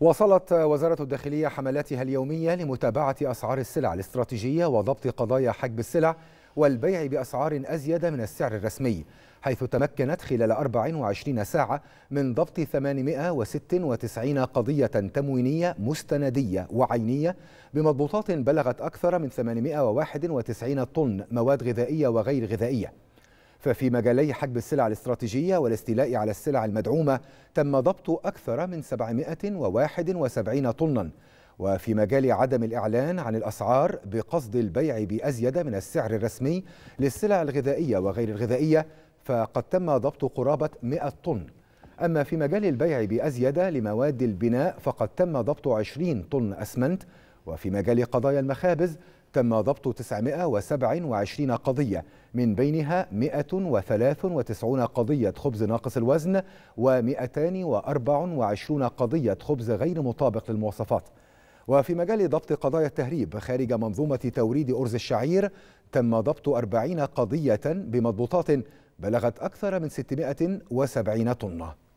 وصلت وزارة الداخلية حملاتها اليومية لمتابعة أسعار السلع الاستراتيجية وضبط قضايا حجب السلع والبيع بأسعار أزيد من السعر الرسمي حيث تمكنت خلال 24 ساعة من ضبط 896 قضية تموينية مستندية وعينية بمضبوطات بلغت أكثر من 891 طن مواد غذائية وغير غذائية ففي مجالي حجب السلع الاستراتيجية والاستيلاء على السلع المدعومة تم ضبط أكثر من 771 طناً وفي مجال عدم الإعلان عن الأسعار بقصد البيع بأزيد من السعر الرسمي للسلع الغذائية وغير الغذائية فقد تم ضبط قرابة 100 طن أما في مجال البيع بأزيد لمواد البناء فقد تم ضبط 20 طن أسمنت وفي مجال قضايا المخابز تم ضبط 927 قضية من بينها 193 قضية خبز ناقص الوزن و224 قضية خبز غير مطابق للمواصفات وفي مجال ضبط قضايا التهريب خارج منظومة توريد أرز الشعير تم ضبط 40 قضية بمضبوطات بلغت أكثر من 670 طنة